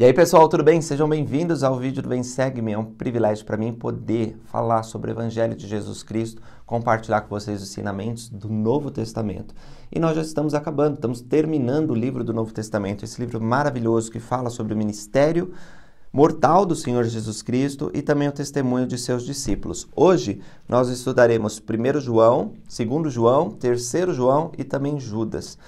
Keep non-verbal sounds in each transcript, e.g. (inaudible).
E aí, pessoal, tudo bem? Sejam bem-vindos ao vídeo do Bem Segue-me. É um privilégio para mim poder falar sobre o Evangelho de Jesus Cristo, compartilhar com vocês os ensinamentos do Novo Testamento. E nós já estamos acabando, estamos terminando o livro do Novo Testamento, esse livro maravilhoso que fala sobre o ministério mortal do Senhor Jesus Cristo e também o testemunho de seus discípulos. Hoje nós estudaremos 1 João, 2 João, 3 João e também Judas.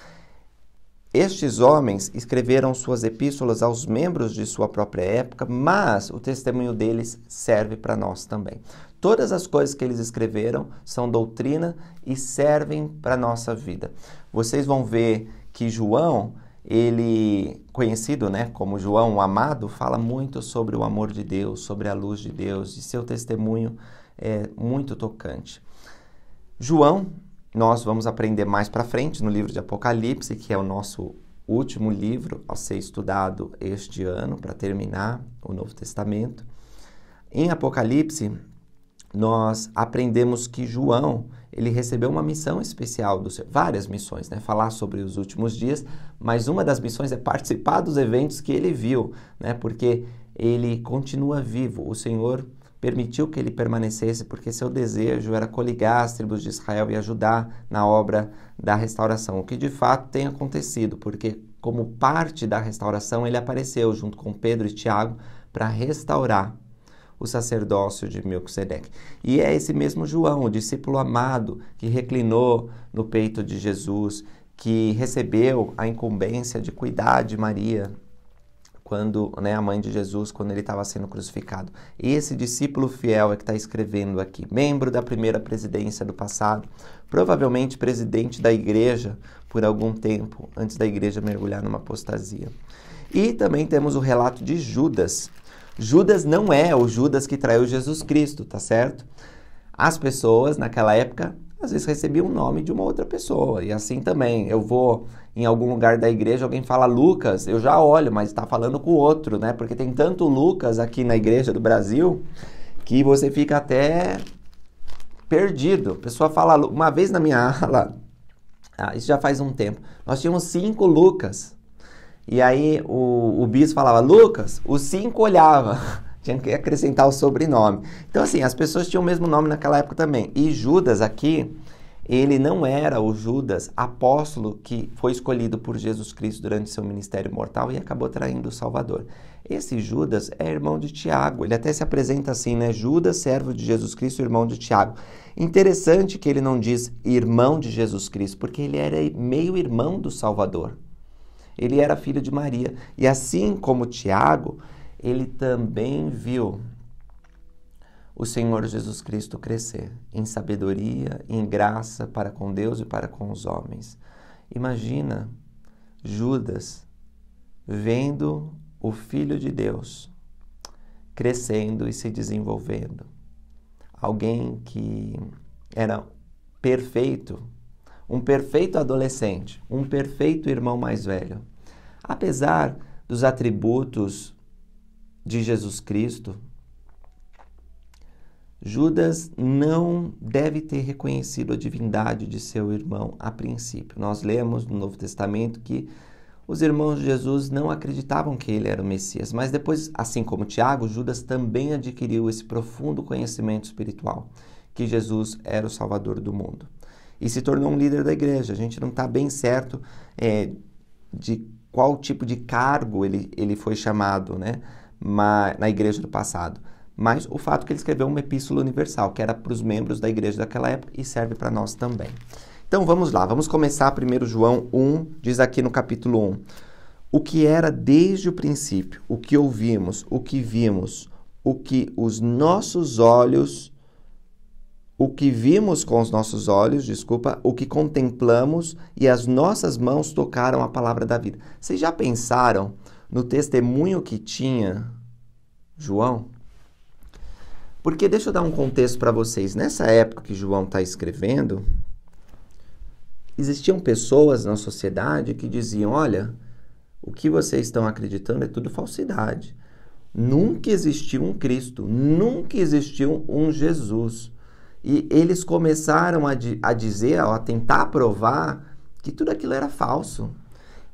Estes homens escreveram suas epístolas aos membros de sua própria época, mas o testemunho deles serve para nós também. Todas as coisas que eles escreveram são doutrina e servem para a nossa vida. Vocês vão ver que João, ele conhecido, né, como João o amado, fala muito sobre o amor de Deus, sobre a luz de Deus, e seu testemunho é muito tocante. João nós vamos aprender mais para frente no livro de Apocalipse, que é o nosso último livro a ser estudado este ano para terminar o Novo Testamento. Em Apocalipse, nós aprendemos que João, ele recebeu uma missão especial do várias missões, né? Falar sobre os últimos dias, mas uma das missões é participar dos eventos que ele viu, né? Porque ele continua vivo. O Senhor permitiu que ele permanecesse porque seu desejo era coligar as tribos de Israel e ajudar na obra da restauração, o que de fato tem acontecido, porque como parte da restauração ele apareceu junto com Pedro e Tiago para restaurar o sacerdócio de Melquisedeque. E é esse mesmo João, o discípulo amado, que reclinou no peito de Jesus, que recebeu a incumbência de cuidar de Maria quando né, a mãe de Jesus, quando ele estava sendo crucificado. Esse discípulo fiel é que está escrevendo aqui, membro da primeira presidência do passado, provavelmente presidente da igreja por algum tempo, antes da igreja mergulhar numa apostasia. E também temos o relato de Judas. Judas não é o Judas que traiu Jesus Cristo, tá certo? As pessoas naquela época às vezes recebia um nome de uma outra pessoa. E assim também, eu vou em algum lugar da igreja, alguém fala Lucas, eu já olho, mas está falando com outro, né? Porque tem tanto Lucas aqui na igreja do Brasil que você fica até perdido. A pessoa fala, uma vez na minha (laughs) aula, ah, isso já faz um tempo, nós tínhamos cinco Lucas. E aí o, o bispo falava, Lucas, os cinco olhava. (laughs) tinha que acrescentar o sobrenome. Então, assim, as pessoas tinham o mesmo nome naquela época também. E Judas aqui, ele não era o Judas apóstolo que foi escolhido por Jesus Cristo durante seu ministério mortal e acabou traindo o Salvador. Esse Judas é irmão de Tiago. Ele até se apresenta assim, né? Judas, servo de Jesus Cristo, irmão de Tiago. Interessante que ele não diz irmão de Jesus Cristo, porque ele era meio irmão do Salvador. Ele era filho de Maria. E assim como Tiago, ele também viu o Senhor Jesus Cristo crescer em sabedoria, em graça para com Deus e para com os homens. Imagina Judas vendo o Filho de Deus crescendo e se desenvolvendo. Alguém que era perfeito, um perfeito adolescente, um perfeito irmão mais velho. Apesar dos atributos de Jesus Cristo, Judas não deve ter reconhecido a divindade de seu irmão a princípio. Nós lemos no Novo Testamento que os irmãos de Jesus não acreditavam que ele era o Messias, mas depois, assim como Tiago, Judas também adquiriu esse profundo conhecimento espiritual que Jesus era o Salvador do mundo e se tornou um líder da igreja. A gente não está bem certo é, de qual tipo de cargo ele, ele foi chamado, né? mas, na igreja do passado, mas o fato que ele escreveu uma epístola universal, que era para os membros da igreja daquela época e serve para nós também. Então vamos lá, vamos começar primeiro João 1, diz aqui no capítulo 1. O que era desde o princípio, o que ouvimos, o que vimos, o que os nossos olhos o que vimos com os nossos olhos, desculpa, o que contemplamos e as nossas mãos tocaram a palavra da vida. Vocês já pensaram no testemunho que tinha João. Porque deixa eu dar um contexto para vocês. Nessa época que João está escrevendo, existiam pessoas na sociedade que diziam: olha, o que vocês estão acreditando é tudo falsidade. Nunca existiu um Cristo, nunca existiu um Jesus. E eles começaram a, di a dizer, a tentar provar que tudo aquilo era falso,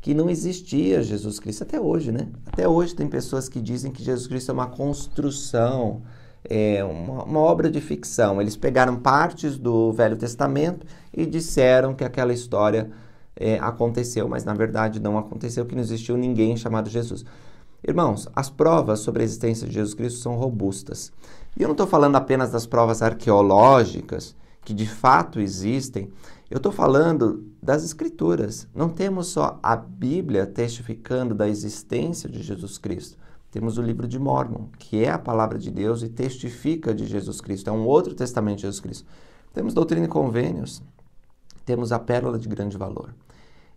que não existia Jesus Cristo até hoje, né? Até hoje tem pessoas que dizem que Jesus Cristo é uma construção, é uma, uma, obra de ficção. Eles pegaram partes do Velho Testamento e disseram que aquela história é, aconteceu, mas na verdade não aconteceu, que não existiu ninguém chamado Jesus. Irmãos, as provas sobre a existência de Jesus Cristo são robustas. E eu não estou falando apenas das provas arqueológicas, que de fato existem, eu estou falando das Escrituras. Não temos só a Bíblia testificando da existência de Jesus Cristo. Temos o livro de Mormon, que é a palavra de Deus e testifica de Jesus Cristo. É um outro testamento de Jesus Cristo. Temos doutrina e convênios. Temos a pérola de grande valor.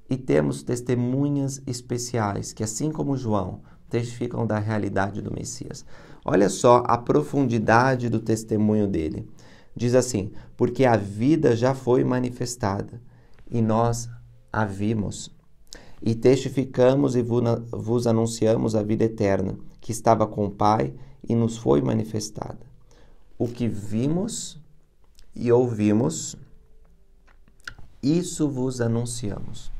E temos testemunhas especiais, que assim como João, testificam da realidade do Messias. Olha só a profundidade do testemunho dele. Diz assim: Porque a vida já foi manifestada e nós a vimos. E testificamos e vos anunciamos a vida eterna, que estava com o Pai e nos foi manifestada. O que vimos e ouvimos, isso vos anunciamos.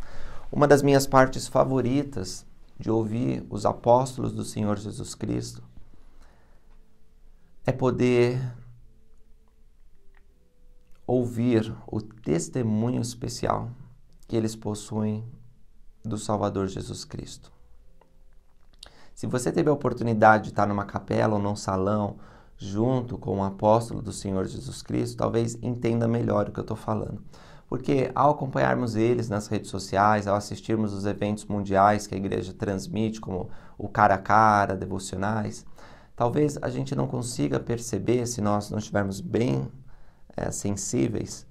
Uma das minhas partes favoritas de ouvir os apóstolos do Senhor Jesus Cristo é poder ouvir o testemunho especial que eles possuem do Salvador Jesus Cristo. Se você teve a oportunidade de estar numa capela ou num salão junto com um apóstolo do Senhor Jesus Cristo, talvez entenda melhor o que eu estou falando. Porque ao acompanharmos eles nas redes sociais, ao assistirmos os eventos mundiais que a igreja transmite, como o cara a cara, devocionais, talvez a gente não consiga perceber, se nós não estivermos bem é, sensíveis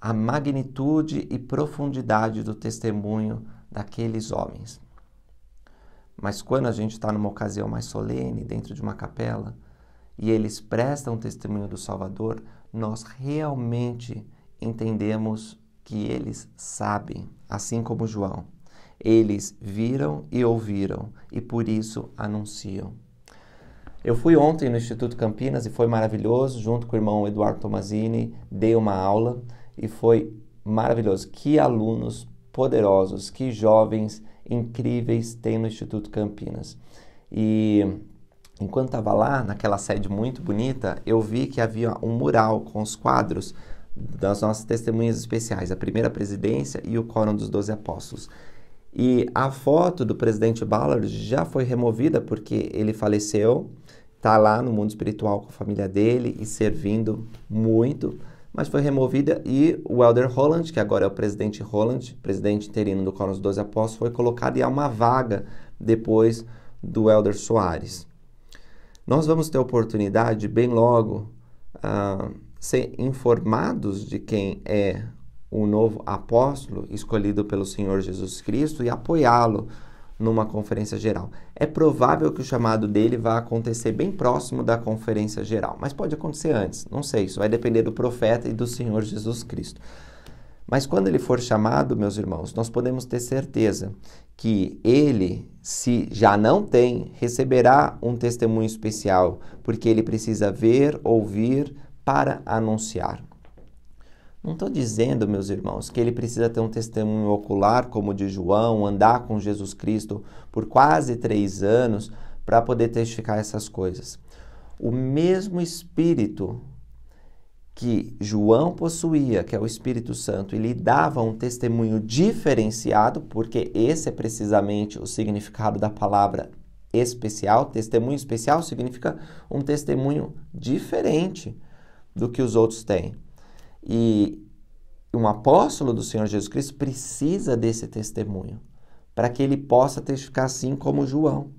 à magnitude e profundidade do testemunho daqueles homens. Mas quando a gente está numa ocasião mais solene, dentro de uma capela, e eles prestam testemunho do Salvador, nós realmente entendemos que eles sabem, assim como João. Eles viram e ouviram, e por isso anunciam. Eu fui ontem no Instituto Campinas e foi maravilhoso, junto com o irmão Eduardo Tomazini, dei uma aula e foi maravilhoso. Que alunos poderosos, que jovens incríveis tem no Instituto Campinas. E enquanto estava lá, naquela sede muito bonita, eu vi que havia um mural com os quadros das nossas testemunhas especiais, a primeira presidência e o Quórum dos Doze Apóstolos. E a foto do presidente Ballard já foi removida porque ele faleceu está lá no mundo espiritual com a família dele e servindo muito, mas foi removida e o Elder Holland, que agora é o presidente Holland, presidente interino do Coro dos Doze Apóstolos, foi colocado e há uma vaga depois do Elder Soares. Nós vamos ter oportunidade, bem logo, uh, ser informados de quem é o novo apóstolo escolhido pelo Senhor Jesus Cristo e apoiá-lo numa conferência geral. É provável que o chamado dele vá acontecer bem próximo da conferência geral, mas pode acontecer antes, não sei, isso vai depender do profeta e do Senhor Jesus Cristo. Mas quando ele for chamado, meus irmãos, nós podemos ter certeza que ele, se já não tem, receberá um testemunho especial, porque ele precisa ver, ouvir para anunciar. Não estou dizendo, meus irmãos, que ele precisa ter um testemunho ocular como o de João, andar com Jesus Cristo por quase três anos para poder testificar essas coisas. O mesmo Espírito que João possuía, que é o Espírito Santo, e lhe dava um testemunho diferenciado, porque esse é precisamente o significado da palavra especial. Testemunho especial significa um testemunho diferente do que os outros têm. E um apóstolo do Senhor Jesus Cristo precisa desse testemunho para que ele possa testificar assim como João.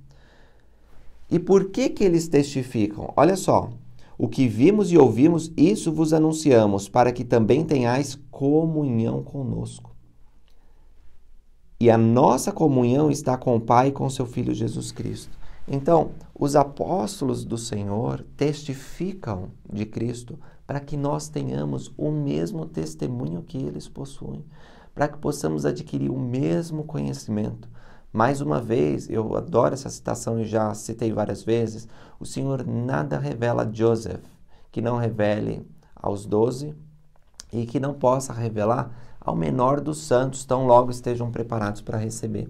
E por que que eles testificam? Olha só, o que vimos e ouvimos, isso vos anunciamos, para que também tenhais comunhão conosco. E a nossa comunhão está com o Pai e com seu Filho Jesus Cristo. Então, os apóstolos do Senhor testificam de Cristo para que nós tenhamos o mesmo testemunho que eles possuem, para que possamos adquirir o mesmo conhecimento. Mais uma vez, eu adoro essa citação e já citei várias vezes: o Senhor nada revela a Joseph que não revele aos doze e que não possa revelar ao menor dos santos, tão logo estejam preparados para receber.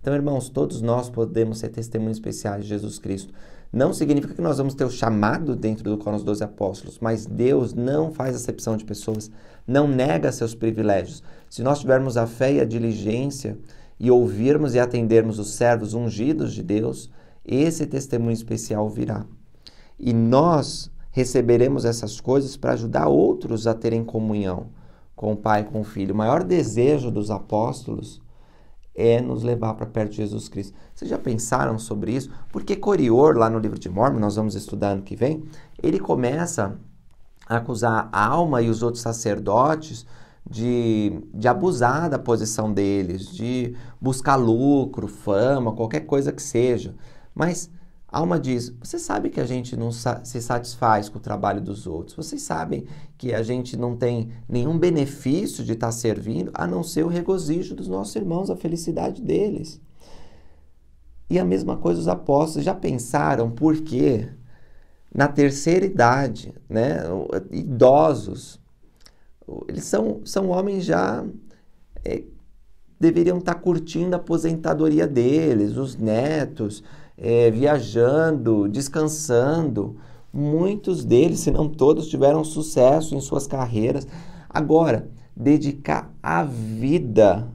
Então, irmãos, todos nós podemos ser testemunhos especiais de Jesus Cristo. Não significa que nós vamos ter o chamado dentro do qual os doze apóstolos, mas Deus não faz acepção de pessoas, não nega seus privilégios. Se nós tivermos a fé e a diligência e ouvirmos e atendermos os servos ungidos de Deus, esse testemunho especial virá. E nós receberemos essas coisas para ajudar outros a terem comunhão com o Pai e com o Filho. O maior desejo dos apóstolos é nos levar para perto de Jesus Cristo. Vocês já pensaram sobre isso? Porque Corior, lá no livro de Mormon, nós vamos estudar ano que vem, ele começa a acusar a alma e os outros sacerdotes de, de abusar da posição deles, de buscar lucro, fama, qualquer coisa que seja. Mas alma diz: Você sabe que a gente não sa se satisfaz com o trabalho dos outros, vocês sabem que a gente não tem nenhum benefício de estar tá servindo a não ser o regozijo dos nossos irmãos, a felicidade deles. E a mesma coisa os apóstolos já pensaram por quê? Na terceira idade, né? idosos, eles são, são homens já é, deveriam estar curtindo a aposentadoria deles, os netos é, viajando, descansando. Muitos deles, se não todos, tiveram sucesso em suas carreiras. Agora, dedicar a vida,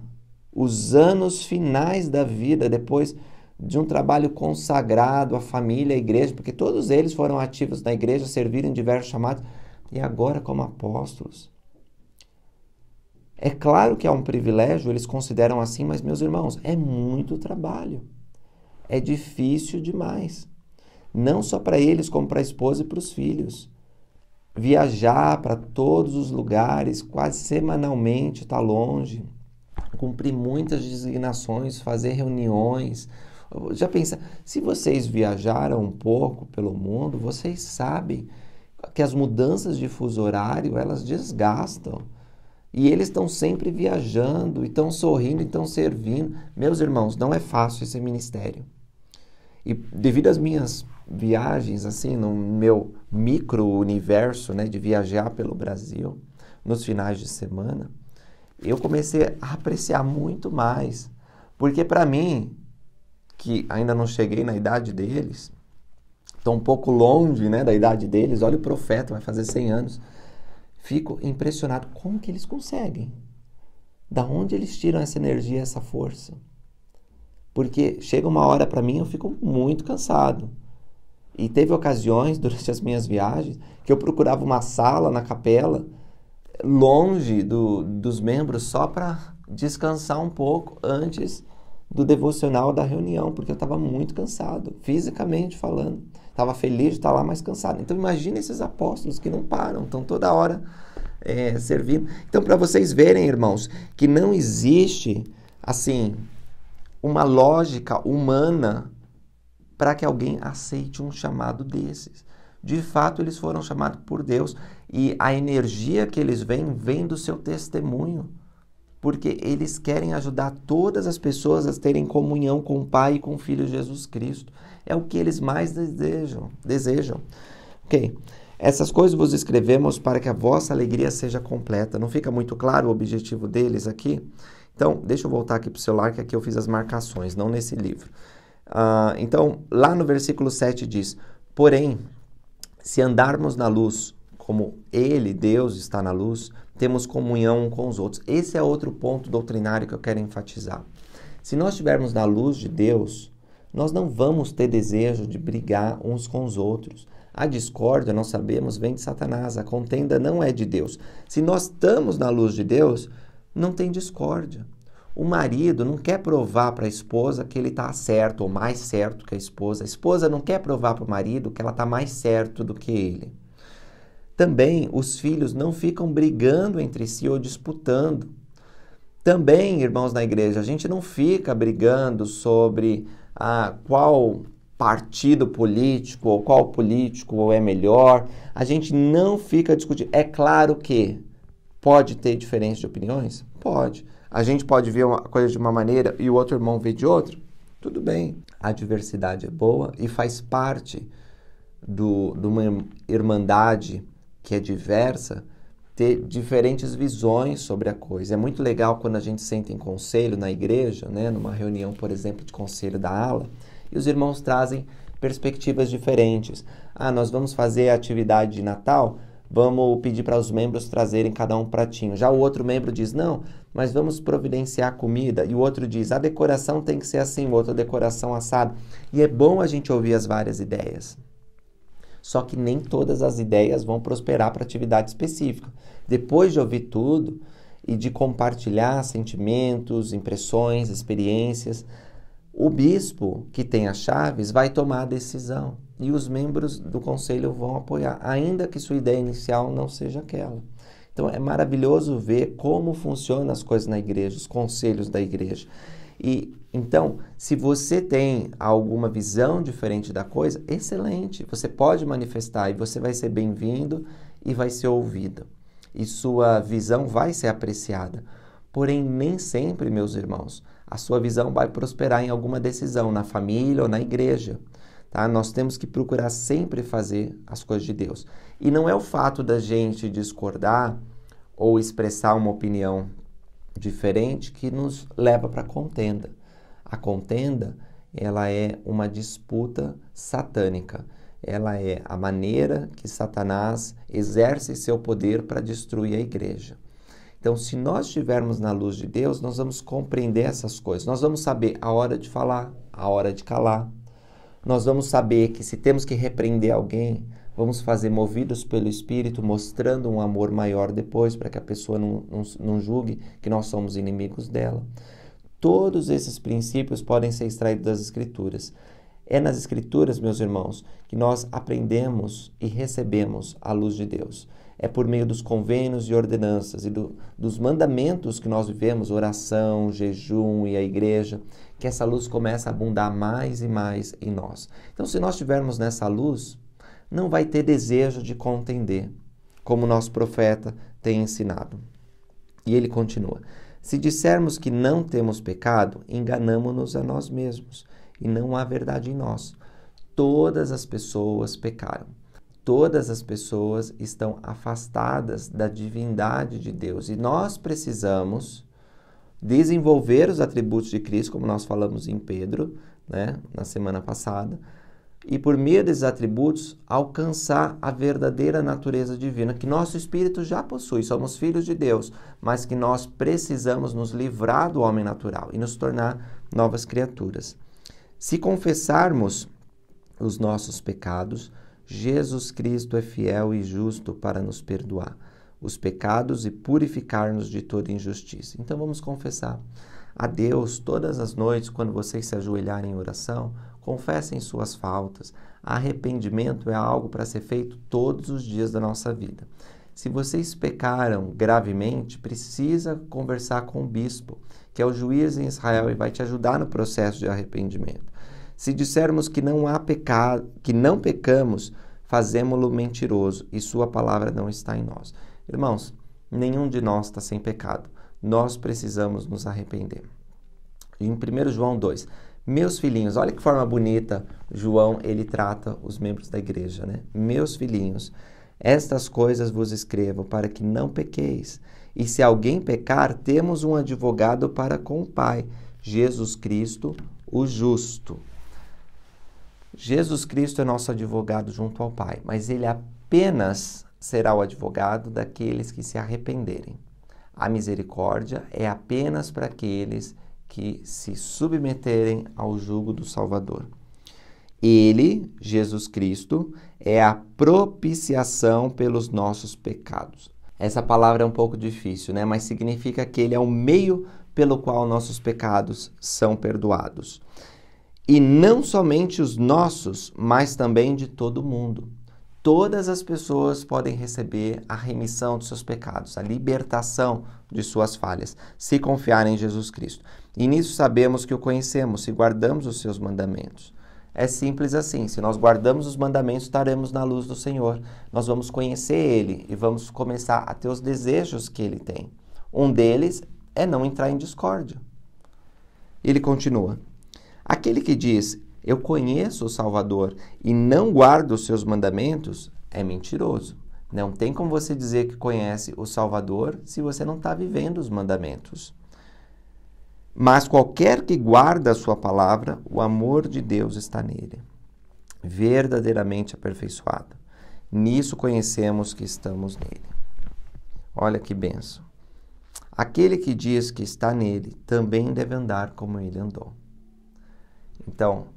os anos finais da vida, depois de um trabalho consagrado à família, à igreja, porque todos eles foram ativos na igreja, serviram em diversos chamados, e agora como apóstolos. É claro que é um privilégio, eles consideram assim, mas, meus irmãos, é muito trabalho é difícil demais. Não só para eles, como para a esposa e para os filhos. Viajar para todos os lugares, quase semanalmente, estar tá longe, cumprir muitas designações, fazer reuniões. Já pensa, se vocês viajaram um pouco pelo mundo, vocês sabem que as mudanças de fuso horário, elas desgastam. E eles estão sempre viajando, estão sorrindo, e estão servindo. Meus irmãos, não é fácil esse ministério. E devido às minhas viagens, assim, no meu micro-universo, né, de viajar pelo Brasil, nos finais de semana, eu comecei a apreciar muito mais. Porque para mim, que ainda não cheguei na idade deles, estou um pouco longe né, da idade deles, olha o profeta, vai fazer 100 anos, fico impressionado como que eles conseguem. Da onde eles tiram essa energia, essa força? Porque chega uma hora para mim eu fico muito cansado. E teve ocasiões (laughs) durante as minhas viagens que eu procurava uma sala na capela longe do, dos membros só para descansar um pouco antes do devocional da reunião, porque eu estava muito cansado, fisicamente falando. Estava feliz de estar tá lá, mas cansado. Então imagina esses apóstolos que não param, estão toda hora é, servindo. Então para vocês verem, irmãos, que não existe assim uma lógica humana para que alguém aceite um chamado desses. De fato, eles foram chamados por Deus e a energia que eles vêm vem do seu testemunho, porque eles querem ajudar todas as pessoas a terem comunhão com o Pai e com o Filho Jesus Cristo. É o que eles mais desejam. Desejam. Ok. Essas coisas vos escrevemos para que a vossa alegria seja completa. Não fica muito claro o objetivo deles aqui? Então, deixa eu voltar aqui para o celular, que aqui eu fiz as marcações, não nesse livro. Ah, então, lá no versículo 7 diz: Porém, se andarmos na luz, como Ele, Deus, está na luz, temos comunhão com os outros. Esse é outro ponto doutrinário que eu quero enfatizar. Se nós estivermos na luz de Deus, nós não vamos ter desejo de brigar uns com os outros. A discórdia, nós sabemos, vem de Satanás. A contenda não é de Deus. Se nós estamos na luz de Deus, não tem discórdia. O marido não quer provar para a esposa que ele está certo ou mais certo que a esposa. A esposa não quer provar para o marido que ela está mais certo do que ele. Também os filhos não ficam brigando entre si ou disputando. Também, irmãos na igreja, a gente não fica brigando sobre ah, qual partido político ou qual político é melhor. A gente não fica discutindo. É claro que Pode ter diferença de opiniões? Pode. A gente pode ver uma coisa de uma maneira e o outro irmão vê de outra? Tudo bem. A diversidade é boa e faz parte do, de uma irmandade que é diversa ter diferentes visões sobre a coisa. É muito legal quando a gente senta em conselho na igreja, né, numa reunião, por exemplo, de conselho da ala, e os irmãos trazem perspectivas diferentes. Ah, nós vamos fazer a atividade de Natal, vamos pedir para os membros trazerem cada um pratinho. Já o outro membro diz, não, mas vamos providenciar comida. E o outro diz, a decoração tem que ser assim, o outro, a decoração assado. E é bom a gente ouvir as várias ideias. Só que nem todas as ideias vão prosperar para atividade específica. Depois de ouvir tudo e de compartilhar sentimentos, impressões, experiências, o bispo, que tem as chaves, vai tomar a decisão e os membros do conselho vão apoiar, ainda que sua ideia inicial não seja aquela. Então é maravilhoso ver como funcionam as coisas na igreja, os conselhos da igreja. E então, se você tem alguma visão diferente da coisa, excelente, você pode manifestar e você vai ser bem-vindo e vai ser ouvido. E sua visão vai ser apreciada. Porém, nem sempre, meus irmãos, a sua visão vai prosperar em alguma decisão, na família ou na igreja. Tá? Nós temos que procurar sempre fazer as coisas de Deus. E não é o fato da gente discordar ou expressar uma opinião diferente que nos leva para a contenda. A contenda, ela é uma disputa satânica. Ela é a maneira que Satanás exerce seu poder para destruir a igreja. Então, se nós estivermos na luz de Deus, nós vamos compreender essas coisas. Nós vamos saber a hora de falar, a hora de calar. Nós vamos saber que se temos que repreender alguém, vamos fazer movidos pelo Espírito, mostrando um amor maior depois, para que a pessoa não, não, não julgue que nós somos inimigos dela. Todos esses princípios podem ser extraídos das Escrituras. É nas Escrituras, meus irmãos, que nós aprendemos e recebemos a luz de Deus é por meio dos convênios e ordenanças e do, dos mandamentos que nós vivemos, oração, jejum e a igreja, que essa luz começa a abundar mais e mais em nós. Então, se nós estivermos nessa luz, não vai ter desejo de contender, como nosso profeta tem ensinado. E ele continua: Se dissermos que não temos pecado, enganamos-nos a nós mesmos e não há verdade em nós. Todas as pessoas pecaram todas as pessoas estão afastadas da divindade de Deus e nós precisamos desenvolver os atributos de Cristo, como nós falamos em Pedro, né, na semana passada, e por meio desses atributos alcançar a verdadeira natureza divina que nosso espírito já possui. Somos filhos de Deus, mas que nós precisamos nos livrar do homem natural e nos tornar novas criaturas. Se confessarmos os nossos pecados, Jesus Cristo é fiel e justo para nos perdoar os pecados e purificar-nos de toda injustiça. Então vamos confessar a Deus todas as noites, quando vocês se ajoelharem em oração, confessem suas faltas. Arrependimento é algo para ser feito todos os dias da nossa vida. Se vocês pecaram gravemente, precisa conversar com o bispo, que é o juiz em Israel e vai te ajudar no processo de arrependimento. Se dissermos que não há pecado, que não pecamos, fazemos lo mentiroso e sua palavra não está em nós. Irmãos, nenhum de nós está sem pecado. Nós precisamos nos arrepender. Em 1 João 2, meus filhinhos, olha que forma bonita João ele trata os membros da igreja, né? Meus filhinhos, estas coisas vos escrevo para que não pequeis. E se alguém pecar, temos um advogado para com o Pai, Jesus Cristo, o justo. Jesus Cristo é nosso advogado junto ao Pai, mas ele apenas será o advogado daqueles que se arrependerem. A misericórdia é apenas para aqueles que se submeterem ao jugo do Salvador. Ele, Jesus Cristo, é a propiciação pelos nossos pecados. Essa palavra é um pouco difícil, né? Mas significa que ele é o meio pelo qual nossos pecados são perdoados. E não somente os nossos, mas também de todo mundo. Todas as pessoas podem receber a remissão dos seus pecados, a libertação de suas falhas, se confiarem em Jesus Cristo. E nisso sabemos que o conhecemos, se guardamos os seus mandamentos. É simples assim. Se nós guardamos os mandamentos, estaremos na luz do Senhor. Nós vamos conhecer Ele e vamos começar a ter os desejos que Ele tem. Um deles é não entrar em discórdia. Ele continua: Aquele que diz, eu conheço o Salvador e não guarda os seus mandamentos, é mentiroso. Não tem como você dizer que conhece o Salvador se você não está vivendo os mandamentos. Mas qualquer que guarda a sua palavra, o amor de Deus está nele, verdadeiramente aperfeiçoado. Nisso conhecemos que estamos nele. Olha que benção. Aquele que diz que está nele também deve andar como ele andou. Então,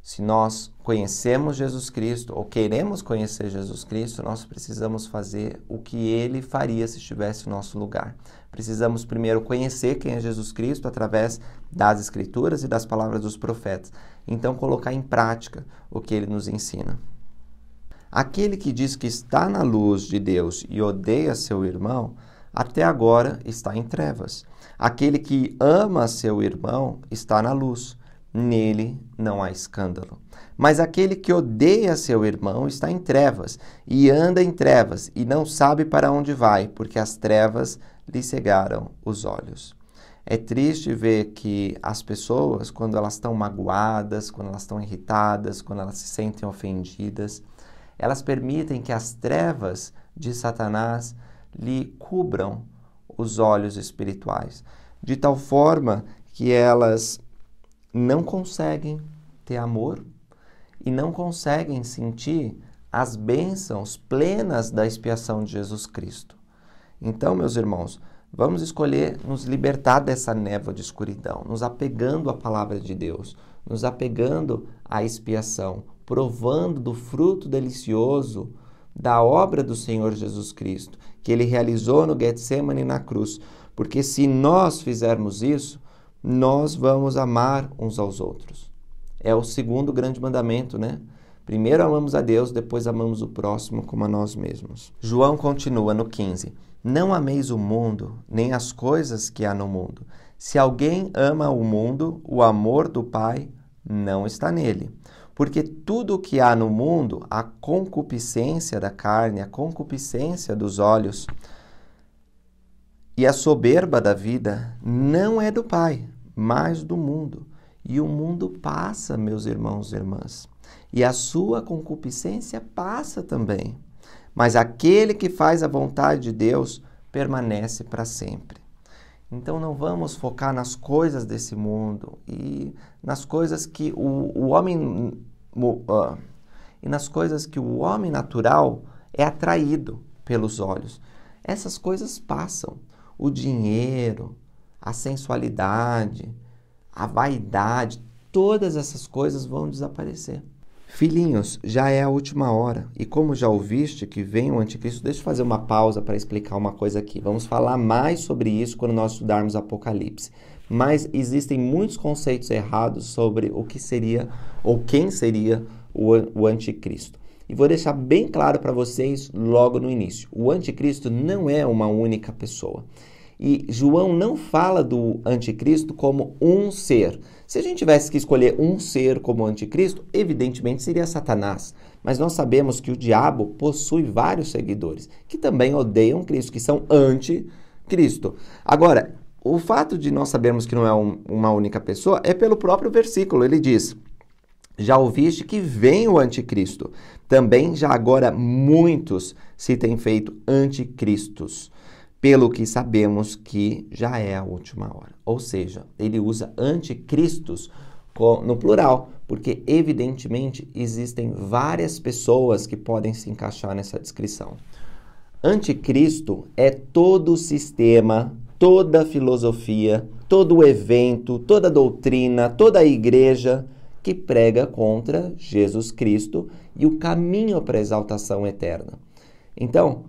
se nós conhecemos Jesus Cristo ou queremos conhecer Jesus Cristo, nós precisamos fazer o que ele faria se estivesse no nosso lugar. Precisamos primeiro conhecer quem é Jesus Cristo através das Escrituras e das palavras dos profetas. Então, colocar em prática o que ele nos ensina. Aquele que diz que está na luz de Deus e odeia seu irmão, até agora está em trevas. Aquele que ama seu irmão está na luz nele não há escândalo. Mas aquele que odeia seu irmão está em trevas, e anda em trevas, e não sabe para onde vai, porque as trevas lhe cegaram os olhos. É triste ver que as pessoas, quando elas estão magoadas, quando elas estão irritadas, quando elas se sentem ofendidas, elas permitem que as trevas de Satanás lhe cubram os olhos espirituais, de tal forma que elas não conseguem ter amor e não conseguem sentir as bênçãos plenas da expiação de Jesus Cristo. Então, meus irmãos, vamos escolher nos libertar dessa névoa de escuridão, nos apegando à palavra de Deus, nos apegando à expiação, provando do fruto delicioso da obra do Senhor Jesus Cristo, que ele realizou no Getsemane e na cruz. Porque se nós fizermos isso, nós vamos amar uns aos outros. É o segundo grande mandamento, né? Primeiro amamos a Deus, depois amamos o próximo como a nós mesmos. João continua no 15: Não ameis o mundo, nem as coisas que há no mundo. Se alguém ama o mundo, o amor do Pai não está nele. Porque tudo o que há no mundo, a concupiscência da carne, a concupiscência dos olhos, e a soberba da vida não é do Pai, mas do mundo. E o mundo passa, meus irmãos e irmãs. E a sua concupiscência passa também. Mas aquele que faz a vontade de Deus permanece para sempre. Então não vamos focar nas coisas desse mundo e nas coisas que o, o homem uh, e nas coisas que o homem natural é atraído pelos olhos. Essas coisas passam o dinheiro, a sensualidade, a vaidade, todas essas coisas vão desaparecer. Filhinhos, já é a última hora, e como já ouviste que vem o anticristo, deixa eu fazer uma pausa para explicar uma coisa aqui. Vamos falar mais sobre isso quando nós estudarmos Apocalipse. Mas existem muitos conceitos errados sobre o que seria ou quem seria o, o anticristo. E vou deixar bem claro para vocês logo no início: o anticristo não é uma única pessoa. E João não fala do anticristo como um ser. Se a gente tivesse que escolher um ser como anticristo, evidentemente seria Satanás. Mas nós sabemos que o diabo possui vários seguidores que também odeiam Cristo, que são anticristo. Agora, o fato de nós sabermos que não é um, uma única pessoa é pelo próprio versículo. Ele diz: já ouviste que vem o anticristo. Também já agora muitos se têm feito anticristos pelo que sabemos que já é a última hora. Ou seja, ele usa anticristos no plural, porque evidentemente existem várias pessoas que podem se encaixar nessa descrição. Anticristo é todo o sistema, toda filosofia, todo o evento, toda doutrina, toda igreja que prega contra Jesus Cristo e o caminho para a exaltação eterna. Então,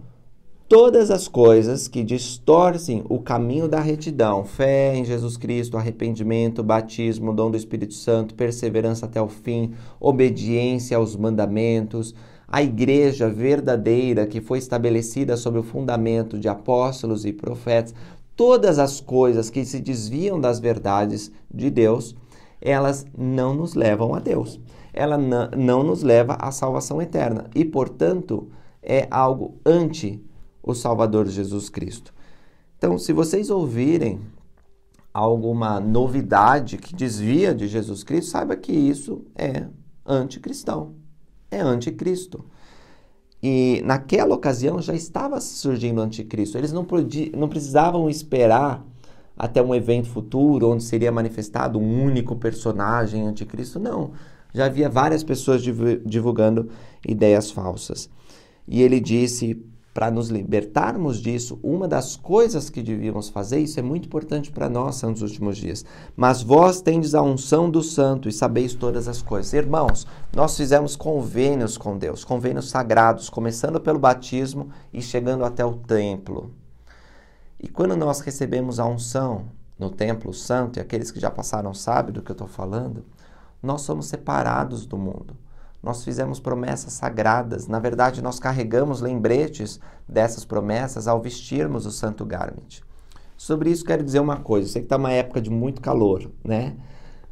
todas as coisas que distorcem o caminho da retidão, fé em Jesus Cristo, arrependimento, batismo, dom do Espírito Santo, perseverança até o fim, obediência aos mandamentos, a igreja verdadeira que foi estabelecida sobre o fundamento de apóstolos e profetas, todas as coisas que se desviam das verdades de Deus, elas não nos levam a Deus. Ela não nos leva à salvação eterna e, portanto, é algo anti o Salvador Jesus Cristo. Então, se vocês ouvirem alguma novidade que desvia de Jesus Cristo, saiba que isso é anticristão, é anticristo. E naquela ocasião já estava surgindo o anticristo. Eles não, podia, não precisavam esperar até um evento futuro onde seria manifestado um único personagem anticristo. Não. Já havia várias pessoas divulgando ideias falsas. E ele disse: para nos libertarmos disso, uma das coisas que devíamos fazer, isso é muito importante para nós nos últimos dias. Mas vós tendes a unção do santo e sabeis todas as coisas. Irmãos, nós fizemos convênios com Deus, convênios sagrados, começando pelo batismo e chegando até o templo. E quando nós recebemos a unção no templo santo, e aqueles que já passaram sabem do que eu estou falando, nós somos separados do mundo nós fizemos promessas sagradas. Na verdade, nós carregamos lembretes dessas promessas ao vestirmos o santo garment. Sobre isso quero dizer uma coisa. Eu sei que está uma época de muito calor, né?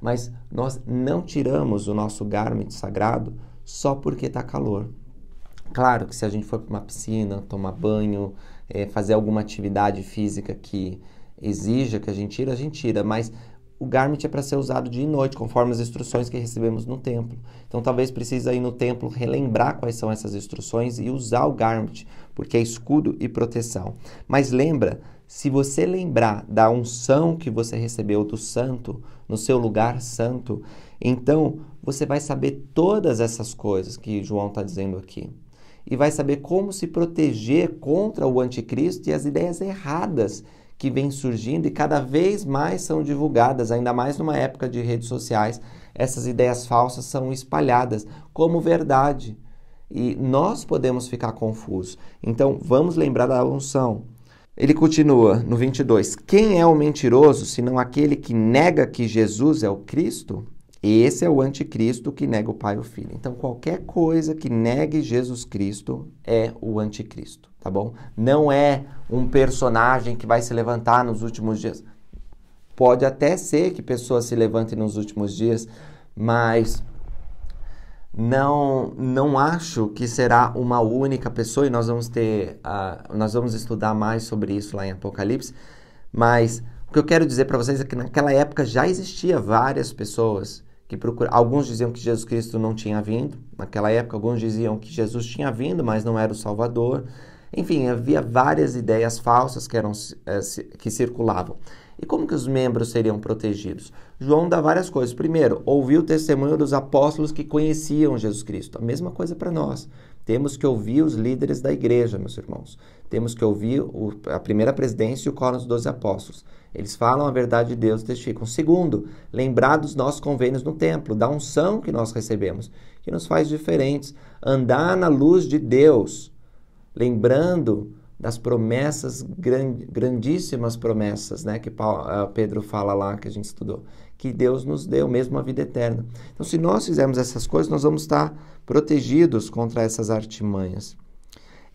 Mas nós não tiramos o nosso garment sagrado só porque está calor. Claro que se a gente for para uma piscina, tomar banho, é, fazer alguma atividade física que exija que a gente tire, a gente tira. Mas o garment é para ser usado dia e noite, conforme as instruções que recebemos no templo. Então talvez precise ir no templo relembrar quais são essas instruções e usar o garment, porque é escudo e proteção. Mas lembra, se você lembrar da unção que você recebeu do santo, no seu lugar santo, então você vai saber todas essas coisas que João está dizendo aqui. E vai saber como se proteger contra o anticristo e as ideias erradas que vem surgindo e cada vez mais são divulgadas, ainda mais numa época de redes sociais, essas ideias falsas são espalhadas como verdade. E nós podemos ficar confusos. Então, vamos lembrar da unção. Ele continua no 22: Quem é o mentiroso senão aquele que nega que Jesus é o Cristo? Esse é o anticristo que nega o Pai e o Filho. Então, qualquer coisa que negue Jesus Cristo é o anticristo, tá bom? Não é um personagem que vai se levantar nos últimos dias. Pode até ser que pessoas se levantem nos últimos dias, mas não não acho que será uma única pessoa e nós vamos ter uh, nós vamos estudar mais sobre isso lá em Apocalipse mas o que eu quero dizer para vocês é que naquela época já existia várias pessoas que procura. Alguns diziam que Jesus Cristo não tinha vindo. Naquela época, alguns diziam que Jesus tinha vindo, mas não era o Salvador. Enfim, havia várias ideias falsas que, eram, eh, que circulavam. E como que os membros seriam protegidos? João dá várias coisas. Primeiro, ouviu o testemunho dos apóstolos que conheciam Jesus Cristo. A mesma coisa para nós. Temos que ouvir os líderes da igreja, meus irmãos. Temos que ouvir o, a primeira presidência e o coro dos doze apóstolos. Eles falam a verdade de Deus, testificam. Segundo, lembrar dos nossos convênios no templo, da unção que nós recebemos, que nos faz diferentes. Andar na luz de Deus, lembrando das promessas, grandíssimas promessas, né, que eh, Pedro fala lá, que a gente estudou, que Deus nos deu, mesmo a vida eterna. Então, se nós fizermos essas coisas, nós vamos estar protegidos contra essas artimanhas.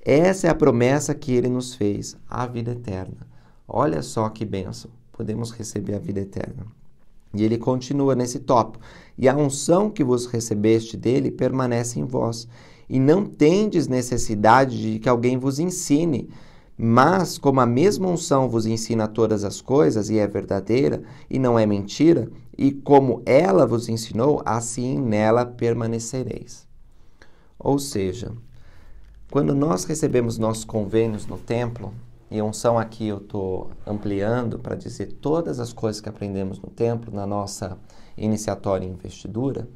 Essa é a promessa que ele nos fez, a vida eterna. Olha só que bênção, podemos receber a vida eterna. E ele continua nesse tópico: E a unção que vos recebeste dele permanece em vós e não tendes necessidade de que alguém vos ensine. Mas, como a mesma unção vos ensina todas as coisas, e é verdadeira, e não é mentira, e como ela vos ensinou, assim nela permanecereis. Ou seja, quando nós recebemos nossos convênios no templo, e unção aqui eu estou ampliando para dizer todas as coisas que aprendemos no templo, na nossa iniciatória e investidura,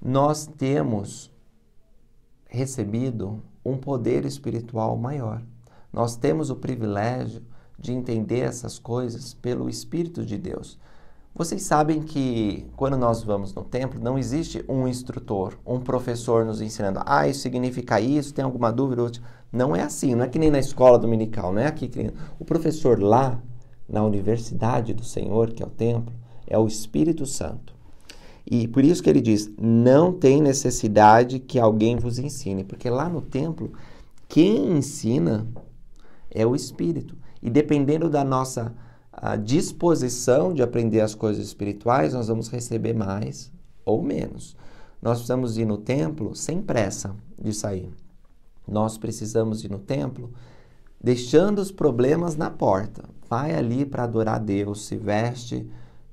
nós temos recebido um poder espiritual maior. Nós temos o privilégio de entender essas coisas pelo Espírito de Deus. Vocês sabem que quando nós vamos no templo, não existe um instrutor, um professor nos ensinando, ah, isso significa isso, tem alguma dúvida? Não é assim, não é que nem na escola dominical, não é aqui. Que O professor lá, na universidade do Senhor, que é o templo, é o Espírito Santo. E por isso que ele diz: não tem necessidade que alguém vos ensine, porque lá no templo, quem ensina é o Espírito. E dependendo da nossa ah, disposição de aprender as coisas espirituais, nós vamos receber mais ou menos. Nós precisamos ir no templo sem pressa de sair. Nós precisamos ir no templo deixando os problemas na porta. Vai ali para adorar a Deus, se veste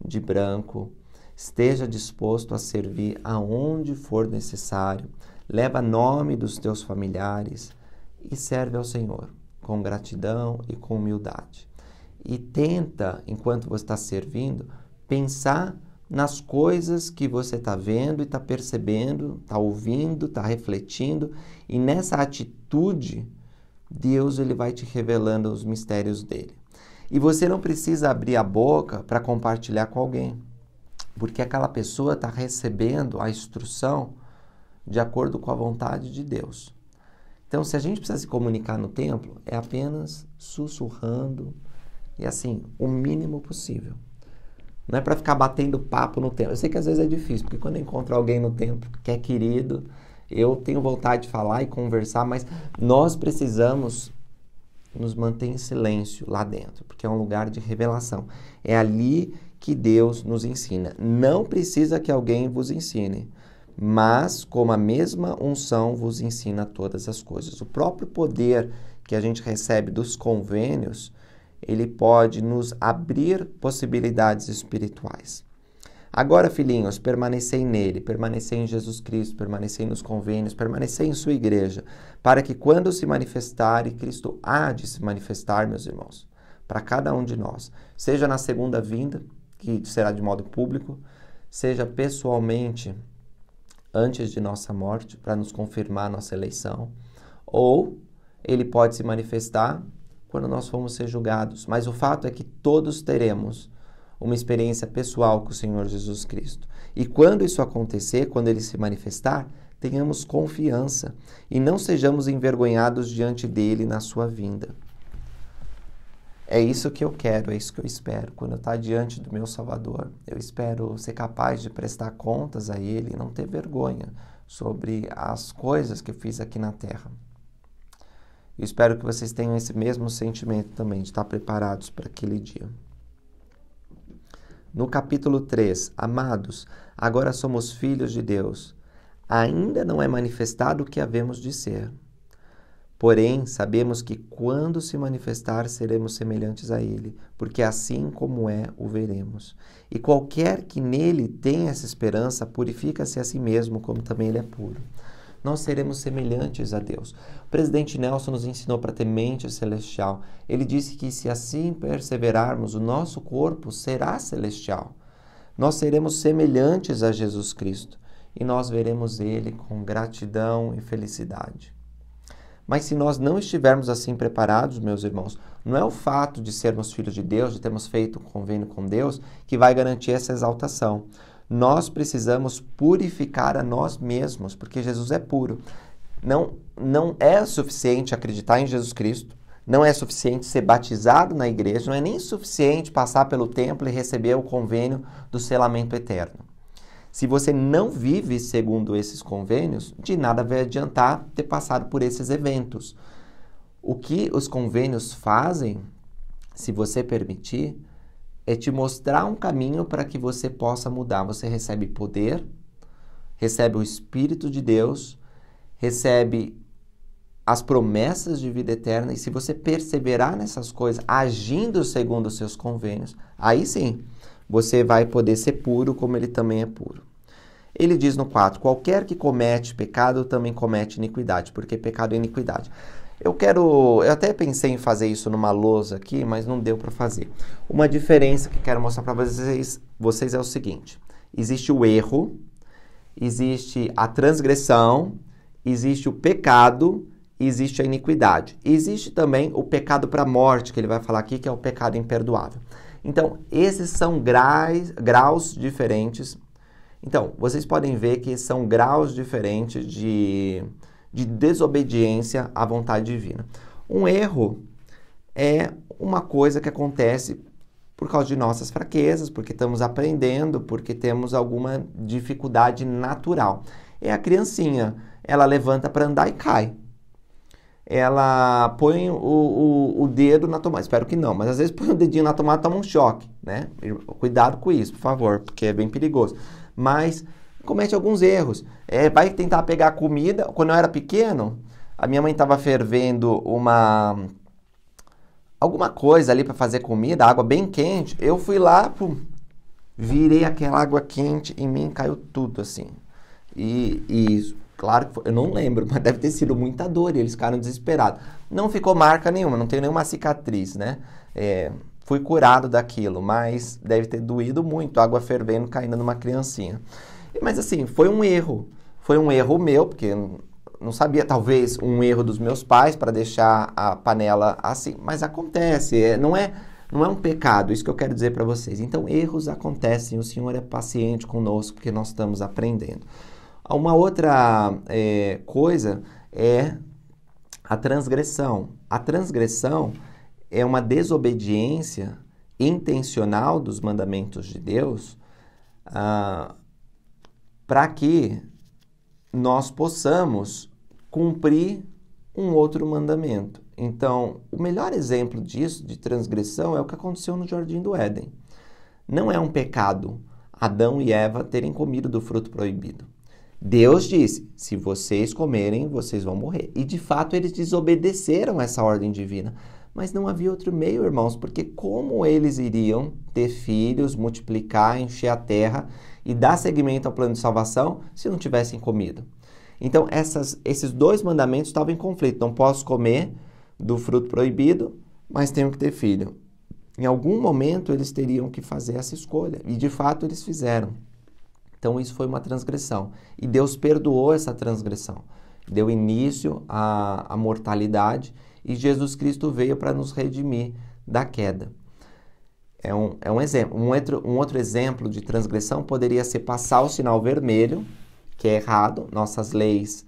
de branco Esteja disposto a servir aonde for necessário. Leva nome dos teus familiares e serve ao Senhor com gratidão e com humildade. E tenta, enquanto você está servindo, pensar nas coisas que você está vendo e está percebendo, está ouvindo, está refletindo, e nessa atitude, Deus ele vai te revelando os mistérios dele. E você não precisa abrir a boca para compartilhar com alguém porque aquela pessoa está recebendo a instrução de acordo com a vontade de Deus. Então, se a gente precisa se comunicar no templo, é apenas sussurrando e assim, o mínimo possível. Não é para ficar batendo papo no templo. Eu sei que às vezes é difícil, porque quando eu encontro alguém no templo que é querido, eu tenho vontade de falar e conversar, mas nós precisamos nos manter em silêncio lá dentro, porque é um lugar de revelação. É ali que Deus nos ensina. Não precisa que alguém vos ensine, mas como a mesma unção vos ensina todas as coisas. O próprio poder que a gente recebe dos convênios, ele pode nos abrir possibilidades espirituais. Agora, filhinhos, permanecei nele, permanecei em Jesus Cristo, permanecei nos convênios, permanecei em sua igreja, para que quando se manifestar, e Cristo há de se manifestar, meus irmãos, para cada um de nós, seja na segunda vinda, que será de modo público, seja pessoalmente antes de nossa morte, para nos confirmar nossa eleição, ou ele pode se manifestar quando nós formos ser julgados. Mas o fato é que todos teremos uma experiência pessoal com o Senhor Jesus Cristo. E quando isso acontecer, quando ele se manifestar, tenhamos confiança e não sejamos envergonhados diante dele na sua vinda. É isso que eu quero, é isso que eu espero. Quando eu estou tá diante do meu Salvador, eu espero ser capaz de prestar contas a Ele e não ter vergonha sobre as coisas que eu fiz aqui na Terra. Eu espero que vocês tenham esse mesmo sentimento também, de estar preparados para aquele dia. No capítulo 3, amados, agora somos filhos de Deus. Ainda não é manifestado o que havemos de ser Porém, sabemos que quando se manifestar, seremos semelhantes a Ele, porque assim como é, o veremos. E qualquer que nele tem essa esperança, purifica-se a si mesmo, como também ele é puro. Nós seremos semelhantes a Deus. O presidente Nelson nos ensinou para ter mente celestial. Ele disse que se assim perseverarmos, o nosso corpo será celestial. Nós seremos semelhantes a Jesus Cristo e nós veremos Ele com gratidão e felicidade. Mas se nós não estivermos assim preparados, meus irmãos, não é o fato de sermos filhos de Deus, de termos feito um convênio com Deus, que vai garantir essa exaltação. Nós precisamos purificar a nós mesmos, porque Jesus é puro. Não, não é suficiente acreditar em Jesus Cristo, não é suficiente ser batizado na igreja, não é nem suficiente passar pelo templo e receber o convênio do selamento eterno. Se você não vive segundo esses convênios, de nada vai adiantar ter passado por esses eventos. O que os convênios fazem, se você permitir, é te mostrar um caminho para que você possa mudar. Você recebe poder, recebe o Espírito de Deus, recebe as promessas de vida eterna, e se você perseverar nessas coisas, agindo segundo os seus convênios, aí sim você vai poder ser puro como ele também é puro. Ele diz no 4: Qualquer que comete pecado também comete iniquidade, porque pecado é iniquidade. Eu quero, eu até pensei em fazer isso numa lousa aqui, mas não deu para fazer. Uma diferença que quero mostrar para vocês, vocês é o seguinte: existe o erro, existe a transgressão, existe o pecado, existe a iniquidade. Existe também o pecado para a morte, que ele vai falar aqui, que é o pecado imperdoável. Então, esses são graus, graus diferentes. Então, vocês podem ver que são graus diferentes de, de desobediência à vontade divina. Um erro é uma coisa que acontece por causa de nossas fraquezas, porque estamos aprendendo, porque temos alguma dificuldade natural. É a criancinha, ela levanta para andar e cai ela põe o, o, o, dedo na tomada. Espero que não, mas às vezes põe o dedinho na tomada e toma um choque, né? Cuidado com isso, por favor, porque é bem perigoso. Mas comete alguns erros. É, vai tentar pegar comida. Quando eu era pequeno, a minha mãe estava fervendo uma alguma coisa ali para fazer comida, água bem quente. Eu fui lá, pum, virei aquela água quente em mim, caiu tudo assim. E, e Claro que foi, eu não lembro, mas deve ter sido muita dor e eles ficaram desesperados. Não ficou marca nenhuma, não tenho nenhuma cicatriz, né? É, fui curado daquilo, mas deve ter doído muito, água fervendo caindo numa criancinha. Mas assim, foi um erro. Foi um erro meu, porque não sabia, talvez um erro dos meus pais para deixar a panela assim, mas acontece, é, não é não é um pecado, isso que eu quero dizer para vocês. Então, erros acontecem, o Senhor é paciente conosco porque nós estamos aprendendo. Uma outra é, coisa é a transgressão. A transgressão é uma desobediência intencional dos mandamentos de Deus ah, para que nós possamos cumprir um outro mandamento. Então, o melhor exemplo disso, de transgressão, é o que aconteceu no Jardim do Éden. Não é um pecado Adão e Eva terem comido do fruto proibido. Deus disse: se vocês comerem, vocês vão morrer. E de fato eles desobedeceram essa ordem divina. Mas não havia outro meio, irmãos, porque como eles iriam ter filhos, multiplicar, encher a terra e dar seguimento ao plano de salvação se não tivessem comido? Então, essas, esses dois mandamentos estavam em conflito. Não posso comer do fruto proibido, mas tenho que ter filho. Em algum momento eles teriam que fazer essa escolha, e de fato eles fizeram. Então isso foi uma transgressão. E Deus perdoou essa transgressão. Deu início à, à mortalidade e Jesus Cristo veio para nos redimir da queda. É um, é um exemplo. Um outro, um outro exemplo de transgressão poderia ser passar o sinal vermelho, que é errado, nossas leis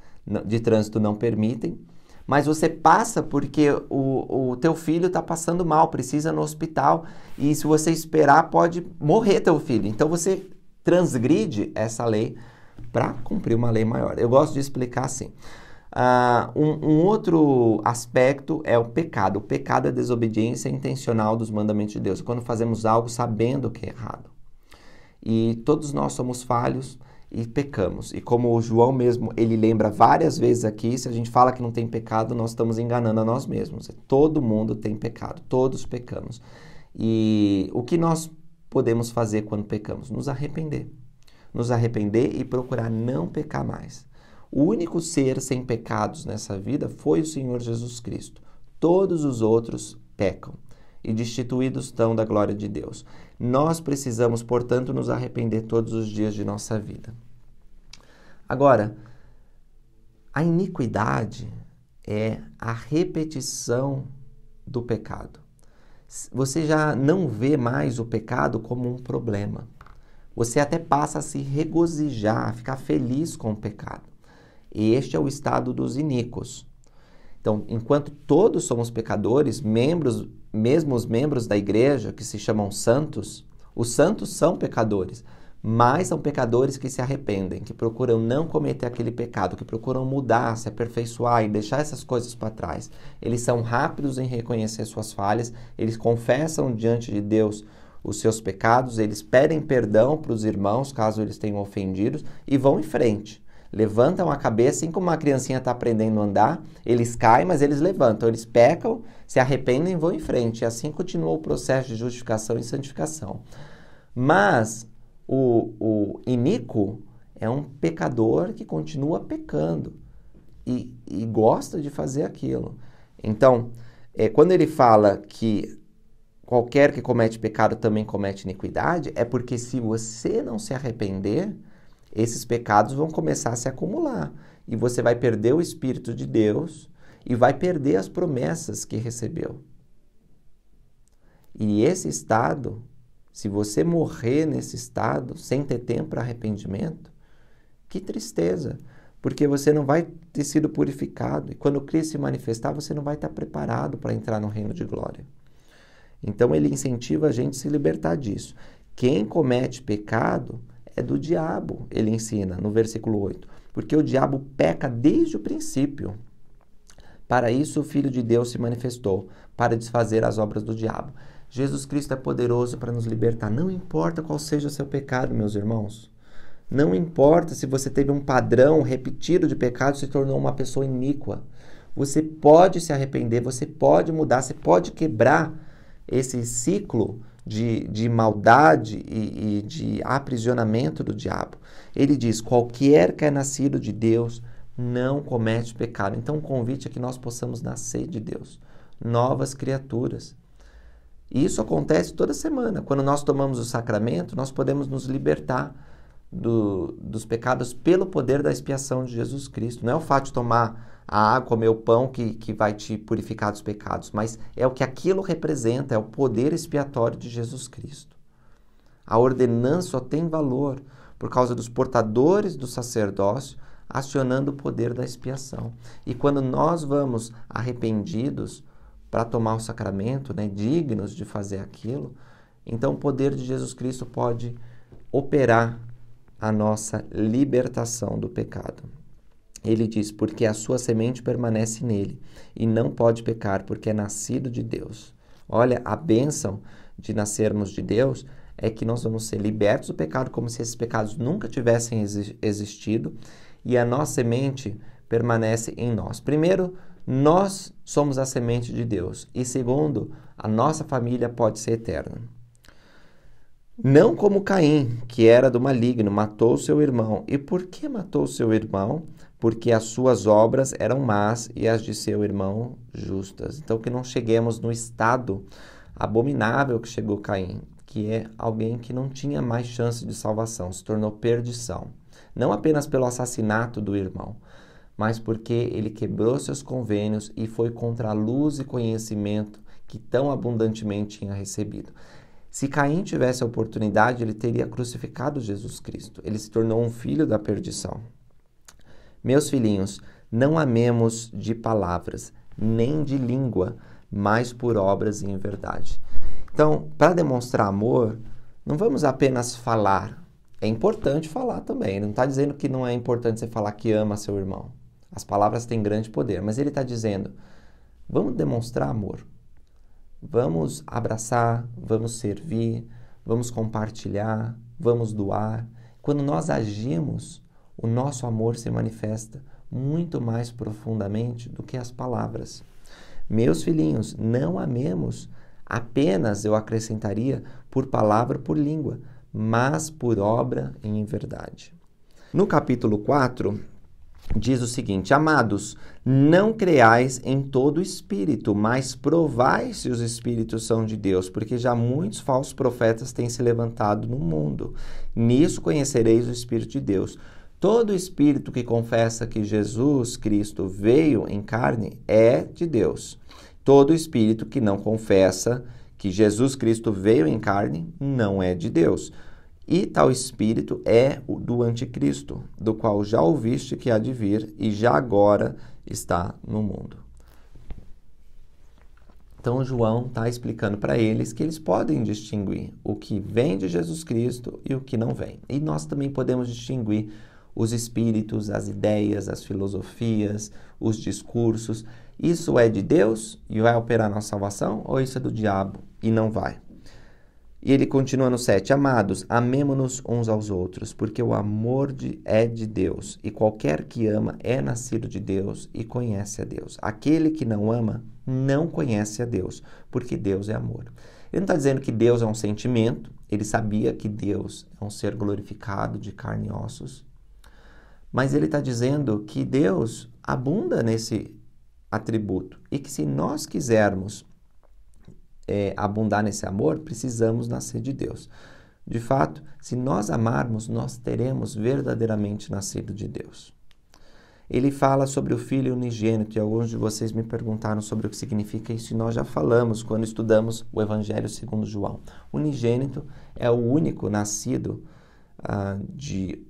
de trânsito não permitem, mas você passa porque o, o teu filho está passando mal, precisa no hospital, e se você esperar pode morrer teu filho. Então você transgride essa lei para cumprir uma lei maior. Eu gosto de explicar assim. Uh, um, um, outro aspecto é o pecado. O pecado é a desobediência intencional dos mandamentos de Deus, quando fazemos algo sabendo que é errado. E todos nós somos falhos e pecamos. E como o João mesmo, ele lembra várias vezes aqui, se a gente fala que não tem pecado, nós estamos enganando a nós mesmos. Todo mundo tem pecado, todos pecamos. E o que nós podemos fazer quando pecamos? Nos arrepender. Nos arrepender e procurar não pecar mais. O único ser sem pecados nessa vida foi o Senhor Jesus Cristo. Todos os outros pecam e destituídos estão da glória de Deus. Nós precisamos, portanto, nos arrepender todos os dias de nossa vida. Agora, a iniquidade é a repetição do pecado você já não vê mais o pecado como um problema. Você até passa a se regozijar, a ficar feliz com o pecado. E este é o estado dos iníquos. Então, enquanto todos somos pecadores, membros, mesmo os membros da igreja que se chamam santos, os santos são pecadores mas são pecadores que se arrependem, que procuram não cometer aquele pecado, que procuram mudar, se aperfeiçoar e deixar essas coisas para trás. Eles são rápidos em reconhecer suas falhas, eles confessam diante de Deus os seus pecados, eles pedem perdão para os irmãos, caso eles tenham ofendido, e vão em frente. Levantam a cabeça, assim como uma criancinha está aprendendo a andar, eles caem, mas eles levantam, eles pecam, se arrependem e vão em frente. E é assim continua o processo de justificação e santificação. Mas o, o iníquo é um pecador que continua pecando e, e gosta de fazer aquilo. Então, é, quando ele fala que qualquer que comete pecado também comete iniquidade, é porque se você não se arrepender, esses pecados vão começar a se acumular e você vai perder o Espírito de Deus e vai perder as promessas que recebeu. E esse estado se você morrer nesse estado, sem ter tempo para arrependimento, que tristeza, porque você não vai ter sido purificado. E quando Cristo se manifestar, você não vai estar preparado para entrar no reino de glória. Então ele incentiva a gente a se libertar disso. Quem comete pecado é do diabo, ele ensina no versículo 8. Porque o diabo peca desde o princípio. Para isso o Filho de Deus se manifestou, para desfazer as obras do diabo. Jesus Cristo é poderoso para nos libertar. Não importa qual seja o seu pecado, meus irmãos. Não importa se você teve um padrão repetido de pecado e se tornou uma pessoa iníqua. Você pode se arrepender, você pode mudar, você pode quebrar esse ciclo de, de maldade e, e de aprisionamento do diabo. Ele diz: qualquer que é nascido de Deus não comete pecado. Então, o convite é que nós possamos nascer de Deus, novas criaturas. E isso acontece toda semana. Quando nós tomamos o sacramento, nós podemos nos libertar do, dos pecados pelo poder da expiação de Jesus Cristo. Não é o fato de tomar a água, comer o pão que, que vai te purificar dos pecados, mas é o que aquilo representa, é o poder expiatório de Jesus Cristo. A ordenança só tem valor por causa dos portadores do sacerdócio acionando o poder da expiação. E quando nós vamos arrependidos, para tomar o sacramento, né, dignos de fazer aquilo, então o poder de Jesus Cristo pode operar a nossa libertação do pecado. Ele diz: Porque a sua semente permanece nele e não pode pecar, porque é nascido de Deus. Olha, a bênção de nascermos de Deus é que nós vamos ser libertos do pecado, como se esses pecados nunca tivessem existido, e a nossa semente permanece em nós. Primeiro, nós somos a semente de Deus. E segundo, a nossa família pode ser eterna. Não como Caim, que era do maligno, matou seu irmão. E por que matou seu irmão? Porque as suas obras eram más e as de seu irmão justas. Então, que não cheguemos no estado abominável que chegou Caim, que é alguém que não tinha mais chance de salvação, se tornou perdição. Não apenas pelo assassinato do irmão, mas porque ele quebrou seus convênios e foi contra a luz e conhecimento que tão abundantemente tinha recebido. Se Caim tivesse a oportunidade, ele teria crucificado Jesus Cristo. Ele se tornou um filho da perdição. Meus filhinhos, não amemos de palavras, nem de língua, mas por obras e em verdade. Então, para demonstrar amor, não vamos apenas falar. É importante falar também. Ele não está dizendo que não é importante você falar que ama seu irmão. As palavras têm grande poder, mas ele está dizendo: vamos demonstrar amor, vamos abraçar, vamos servir, vamos compartilhar, vamos doar. Quando nós agimos, o nosso amor se manifesta muito mais profundamente do que as palavras. Meus filhinhos, não amemos apenas, eu acrescentaria, por palavra, por língua, mas por obra e em verdade. No capítulo 4, diz o seguinte: Amados, não creais em todo espírito, mas provai se os espíritos são de Deus, porque já muitos falsos profetas têm se levantado no mundo. Nisso conhecereis o espírito de Deus. Todo espírito que confessa que Jesus Cristo veio em carne é de Deus. Todo espírito que não confessa que Jesus Cristo veio em carne não é de Deus. E tal espírito é o do anticristo, do qual já ouviste que há de vir e já agora está no mundo. Então João está explicando para eles que eles podem distinguir o que vem de Jesus Cristo e o que não vem. E nós também podemos distinguir os espíritos, as ideias, as filosofias, os discursos. Isso é de Deus e vai operar na salvação ou isso é do diabo e não vai? E ele continua no 7. Amados, amemo-nos uns aos outros, porque o amor de, é de Deus, e qualquer que ama é nascido de Deus e conhece a Deus. Aquele que não ama não conhece a Deus, porque Deus é amor. Ele não está dizendo que Deus é um sentimento, ele sabia que Deus é um ser glorificado de carne e ossos, mas ele está dizendo que Deus abunda nesse atributo e que se nós quisermos é, abundar nesse amor, precisamos nascer de Deus. De fato, se nós amarmos, nós teremos verdadeiramente nascido de Deus. Ele fala sobre o filho unigênito, e alguns de vocês me perguntaram sobre o que significa isso, e nós já falamos quando estudamos o Evangelho segundo João. Unigênito é o único nascido ah, de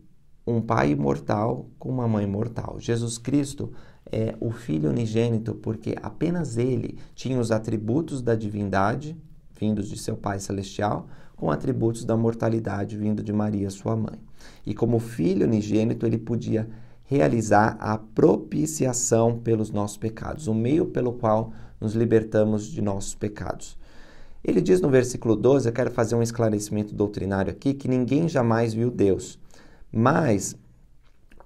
um pai imortal com uma mãe mortal. Jesus Cristo é, o Filho unigênito, porque apenas ele tinha os atributos da divindade, vindos de seu Pai Celestial, com atributos da mortalidade, vindo de Maria, sua mãe. E como Filho unigênito, ele podia realizar a propiciação pelos nossos pecados, o meio pelo qual nos libertamos de nossos pecados. Ele diz no versículo 12, eu quero fazer um esclarecimento doutrinário aqui, que ninguém jamais viu Deus. Mas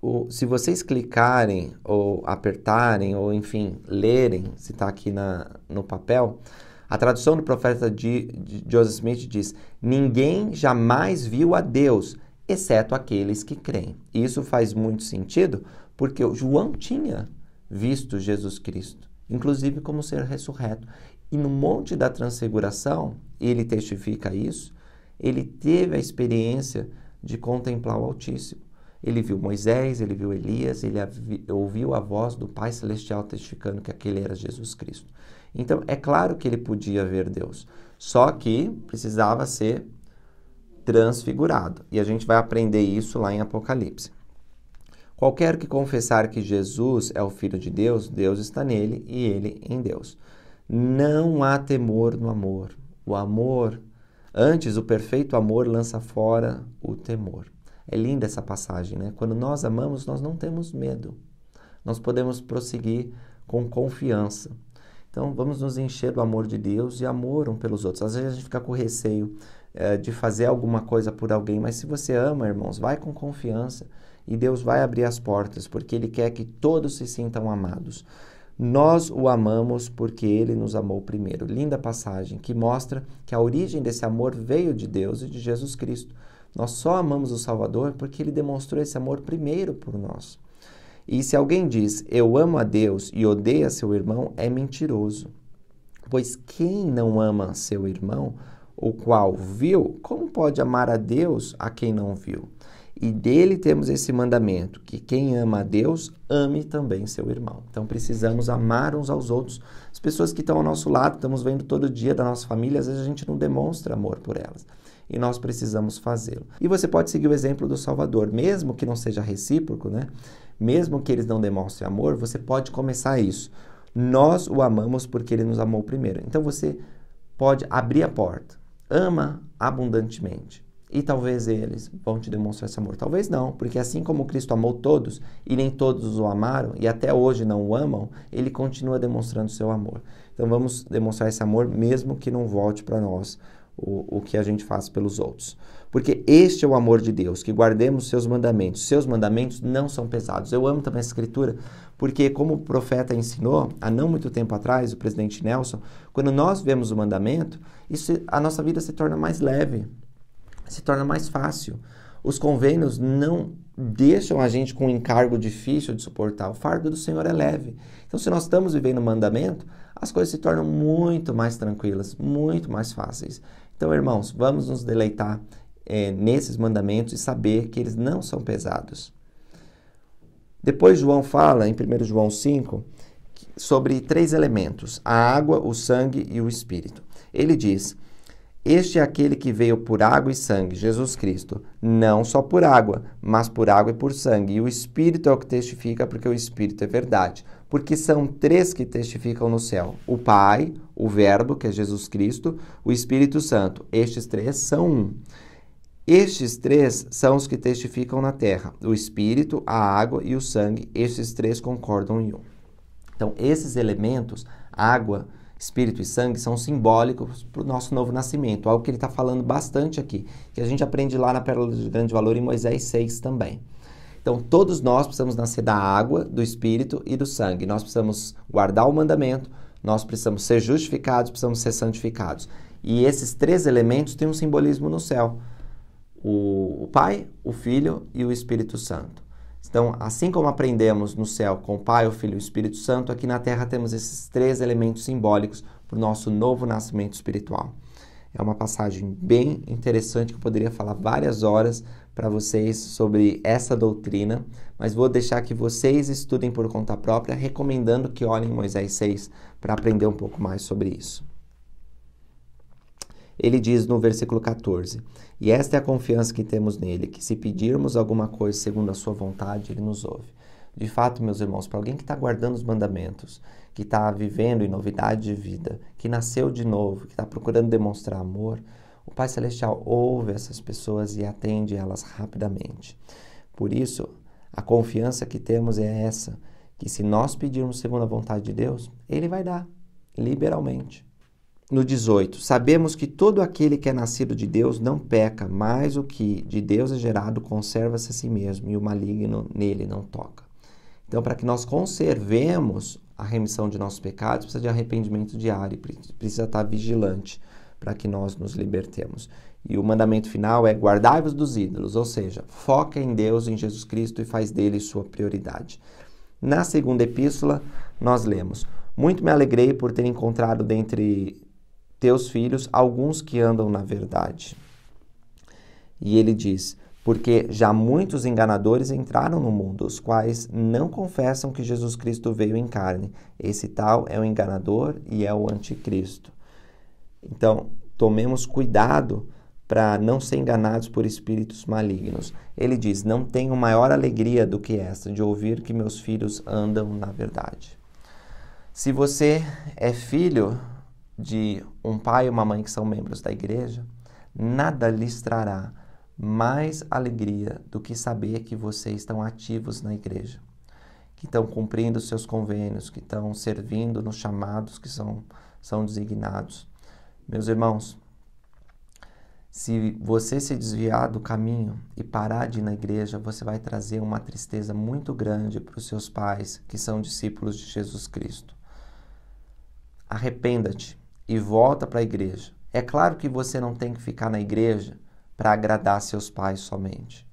o, se vocês clicarem ou apertarem ou enfim lerem, se está aqui na, no papel, a tradução do profeta de, de Joseph Smith diz: ninguém jamais viu a Deus, exceto aqueles que creem. E isso faz muito sentido, porque João tinha visto Jesus Cristo, inclusive como ser ressurreto. E no Monte da Transfiguração, ele testifica isso, ele teve a experiência de contemplar o Altíssimo. Ele viu Moisés, ele viu Elias, ele ouviu a voz do Pai Celestial testificando que aquele era Jesus Cristo. Então, é claro que ele podia ver Deus, só que precisava ser transfigurado. E a gente vai aprender isso lá em Apocalipse. Qualquer que confessar que Jesus é o Filho de Deus, Deus está nele e ele em Deus. Não há temor no amor. O amor, antes, o perfeito amor lança fora o temor. É linda essa passagem, né? Quando nós amamos, nós não temos medo. Nós podemos prosseguir com confiança. Então, vamos nos encher do amor de Deus e amor um pelos outros. Às vezes a gente fica com receio é, de fazer alguma coisa por alguém, mas se você ama, irmãos, vai com confiança e Deus vai abrir as portas, porque Ele quer que todos se sintam amados. Nós o amamos porque ele nos amou primeiro. Linda passagem que mostra que a origem desse amor veio de Deus e de Jesus Cristo. Nós só amamos o Salvador porque ele demonstrou esse amor primeiro por nós. E se alguém diz eu amo a Deus e odeia seu irmão, é mentiroso. Pois quem não ama seu irmão, o qual viu, como pode amar a Deus a quem não viu? E dele temos esse mandamento: que quem ama a Deus, ame também seu irmão. Então precisamos amar uns aos outros. As pessoas que estão ao nosso lado, estamos vendo todo dia da nossa família, às vezes a gente não demonstra amor por elas e nós precisamos fazê-lo. E você pode seguir o exemplo do Salvador, mesmo que não seja recíproco, né? Mesmo que eles não demonstrem amor, você pode começar isso. Nós o amamos porque ele nos amou primeiro. Então você pode abrir a porta. Ama abundantemente. E talvez eles vão te demonstrar esse amor. Talvez não, porque assim como Cristo amou todos e nem todos o amaram e até hoje não o amam, ele continua demonstrando seu amor. Então vamos demonstrar esse amor mesmo que não volte para nós o, o que a gente faz pelos outros. Porque este é o amor de Deus, que guardemos seus mandamentos. Seus mandamentos não são pesados. Eu amo também a escritura, porque como o profeta ensinou há não muito tempo atrás, o presidente Nelson, quando nós vemos o mandamento, isso, a nossa vida se torna mais leve, se torna mais fácil. Os convênios não deixam a gente com um encargo difícil de suportar. O fardo do Senhor é leve. Então, se nós estamos vivendo o mandamento, as coisas se tornam muito mais tranquilas, muito mais fáceis. Então, irmãos, vamos nos deleitar é, nesses mandamentos e saber que eles não são pesados. Depois, João fala, em 1 João 5, sobre três elementos: a água, o sangue e o espírito. Ele diz: Este é aquele que veio por água e sangue, Jesus Cristo, não só por água, mas por água e por sangue. E o espírito é o que testifica, porque o espírito é verdade porque são três que testificam no céu: o Pai, o Verbo, que é Jesus Cristo, o Espírito Santo. Estes três são um. Estes três são os que testificam na terra: o Espírito, a água e o sangue. Estes três concordam em um. Então, esses elementos, água, espírito e sangue, são simbólicos para o nosso novo nascimento, algo que ele está falando bastante aqui, que a gente aprende lá na Pérola de Grande Valor em Moisés 6 também. Então, todos nós precisamos nascer da água, do espírito e do sangue. Nós precisamos guardar o mandamento, nós precisamos ser justificados, precisamos ser santificados. E esses três elementos têm um simbolismo no céu: o, Pai, o Filho e o Espírito Santo. Então, assim como aprendemos no céu com o Pai, o Filho e o Espírito Santo, aqui na Terra temos esses três elementos simbólicos para o nosso novo nascimento espiritual. É uma passagem bem interessante que eu poderia falar várias horas para vocês sobre essa doutrina, mas vou deixar que vocês estudem por conta própria, recomendando que olhem Moisés 6 para aprender um pouco mais sobre isso. Ele diz no versículo 14: E esta é a confiança que temos nele, que se pedirmos alguma coisa segundo a sua vontade, ele nos ouve. De fato, meus irmãos, para alguém que está guardando os mandamentos, que está vivendo em novidade de vida, que nasceu de novo, que está procurando demonstrar amor, o Pai Celestial ouve essas pessoas e atende elas rapidamente. Por isso, a confiança que temos é essa, que se nós pedirmos segundo a vontade de Deus, Ele vai dar, liberalmente. No 18, sabemos que todo aquele que é nascido de Deus não peca, mas o que de Deus é gerado conserva-se a si mesmo, e o maligno nele não toca. Então, para que nós conservemos a remissão de nossos pecados, precisa de arrependimento diário, precisa estar vigilante para que nós nos libertemos. E o mandamento final é guardai-vos dos ídolos, ou seja, foca em Deus, em Jesus Cristo e faz dele sua prioridade. Na segunda epístola, nós lemos: Muito me alegrei por ter encontrado dentre teus filhos alguns que andam na verdade. E ele diz: Porque já muitos enganadores entraram no mundo, os quais não confessam que Jesus Cristo veio em carne. Esse tal é o enganador e é o anticristo. Então, tomemos cuidado para não ser enganados por espíritos malignos. Ele diz: Não tenho maior alegria do que esta, de ouvir que meus filhos andam na verdade. Se você é filho de um pai e uma mãe que são membros da igreja, nada lhes trará mais alegria do que saber que vocês estão ativos na igreja, que estão cumprindo seus convênios, que estão servindo nos chamados que são, são designados. Meus irmãos, se você se desviar do caminho e parar de ir na igreja, você vai trazer uma tristeza muito grande para os seus pais, que são discípulos de Jesus Cristo. Arrependa-te e volta para a igreja. É claro que você não tem que ficar na igreja para agradar seus pais somente.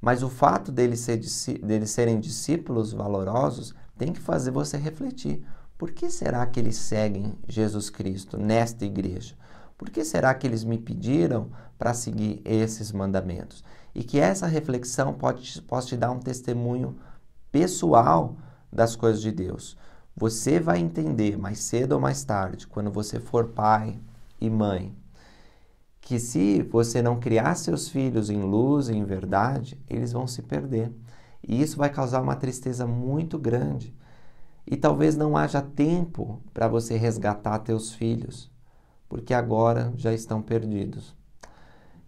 Mas o fato deles, ser, deles serem discípulos valorosos tem que fazer você refletir. Por que será que eles seguem Jesus Cristo nesta igreja? Por que será que eles me pediram para seguir esses mandamentos? E que essa reflexão pode, possa te dar um testemunho pessoal das coisas de Deus. Você vai entender mais cedo ou mais tarde, quando você for pai e mãe, que se você não criar seus filhos em luz e em verdade, eles vão se perder. E isso vai causar uma tristeza muito grande e talvez não haja tempo para você resgatar teus filhos, porque agora já estão perdidos.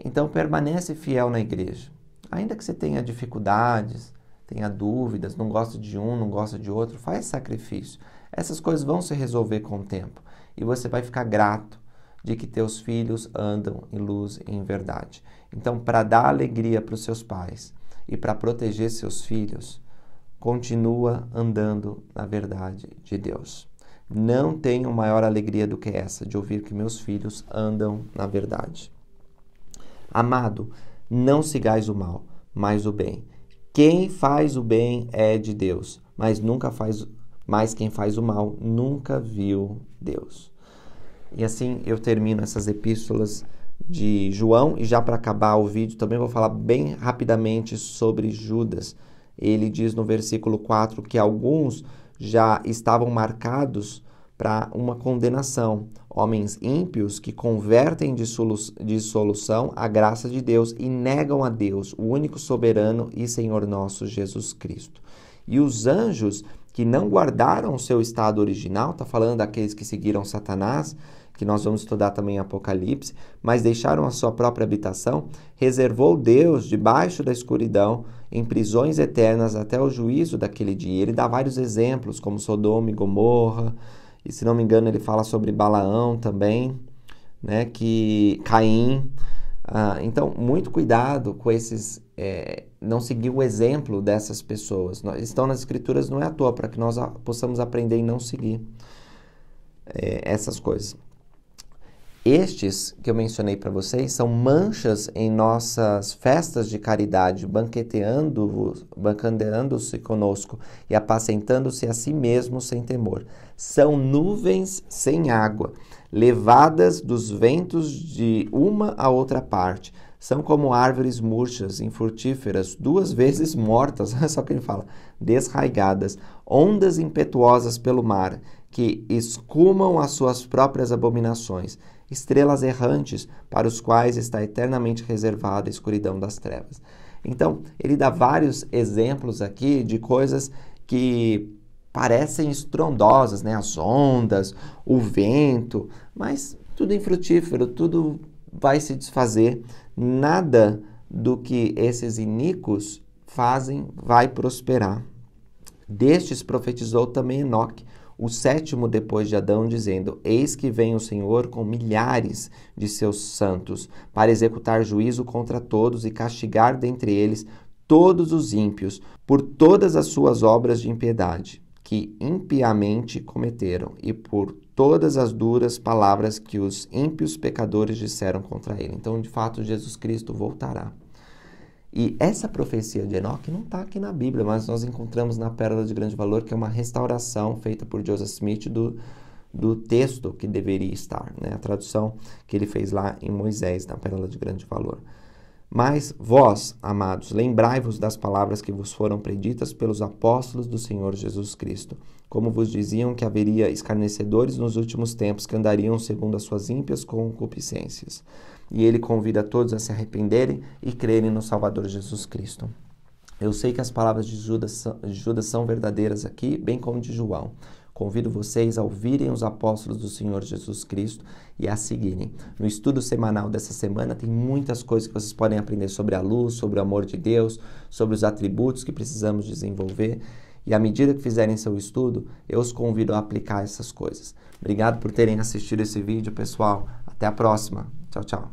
Então permanece fiel na igreja. Ainda que você tenha dificuldades, tenha dúvidas, não gosta de um, não gosta de outro, faz sacrifício. Essas coisas vão se resolver com o tempo e você vai ficar grato de que teus filhos andam em luz e em verdade. Então, para dar alegria para os seus pais e para proteger seus filhos, continua andando na verdade de Deus. Não tenho maior alegria do que essa de ouvir que meus filhos andam na verdade. Amado, não sigais o mal, mas o bem. Quem faz o bem é de Deus, mas nunca faz, mas quem faz o mal nunca viu Deus. E assim eu termino essas epístolas de João e já para acabar o vídeo também vou falar bem rapidamente sobre Judas ele diz no versículo 4 que alguns já estavam marcados para uma condenação. Homens ímpios que convertem de solução a graça de Deus e negam a Deus, o único soberano e Senhor nosso Jesus Cristo. E os anjos que não guardaram o seu estado original, está falando daqueles que seguiram Satanás, que nós vamos estudar também em Apocalipse, mas deixaram a sua própria habitação, reservou Deus debaixo da escuridão em prisões eternas até o juízo daquele dia. Ele dá vários exemplos, como Sodoma e Gomorra, e se não me engano, ele fala sobre Balaão também, né, que Caim. Ah, então, muito cuidado com esses. É, não seguir o exemplo dessas pessoas. Estão nas escrituras não é à toa, para que nós possamos aprender e não seguir é, essas coisas. Estes que eu mencionei para vocês são manchas em nossas festas de caridade, banqueteando-se conosco e apacentando-se a si mesmo sem temor. São nuvens sem água, levadas dos ventos de uma a outra parte. São como árvores murchas, infrutíferas, duas vezes (laughs) mortas, (laughs) só que ele fala, desraigadas, ondas impetuosas pelo mar, que escumam as suas próprias abominações estrelas errantes para os quais está eternamente reservada a escuridão das trevas. Então, ele dá vários exemplos aqui de coisas que parecem estrondosas, né? As ondas, o vento, mas tudo infrutífero, tudo vai se desfazer, nada do que esses iníquos fazem vai prosperar. Destes profetizou também Enoque, o sétimo depois de Adão, dizendo: Eis que vem o Senhor com milhares de seus santos, para executar juízo contra todos e castigar dentre eles todos os ímpios por todas as suas obras de impiedade que impiamente cometeram e por todas as duras palavras que os ímpios pecadores disseram contra ele. Então, de fato, Jesus Cristo voltará. E essa profecia de Enoque não está aqui na Bíblia, mas nós encontramos na Pérola de Grande Valor, que é uma restauração feita por Joseph Smith do, do texto que deveria estar, né? a tradução que ele fez lá em Moisés, na Pérola de Grande Valor. Mas vós, amados, lembrai-vos das palavras que vos foram preditas pelos apóstolos do Senhor Jesus Cristo, como vos diziam que haveria escarnecedores nos últimos tempos que andariam segundo as suas ímpias concupiscências e ele convida todos a se arrependerem e crerem no Salvador Jesus Cristo. Eu sei que as palavras de Judas, Judas são verdadeiras aqui, bem como de João. Convido vocês a ouvirem os apóstolos do Senhor Jesus Cristo e a seguirem. No estudo semanal dessa semana tem muitas coisas que vocês podem aprender sobre a luz, sobre o amor de Deus, sobre os atributos que precisamos desenvolver. E à medida que fizerem seu estudo, eu os convido a aplicar essas coisas. Obrigado por terem assistido esse vídeo, pessoal. Até a próxima! Tchau, tchau.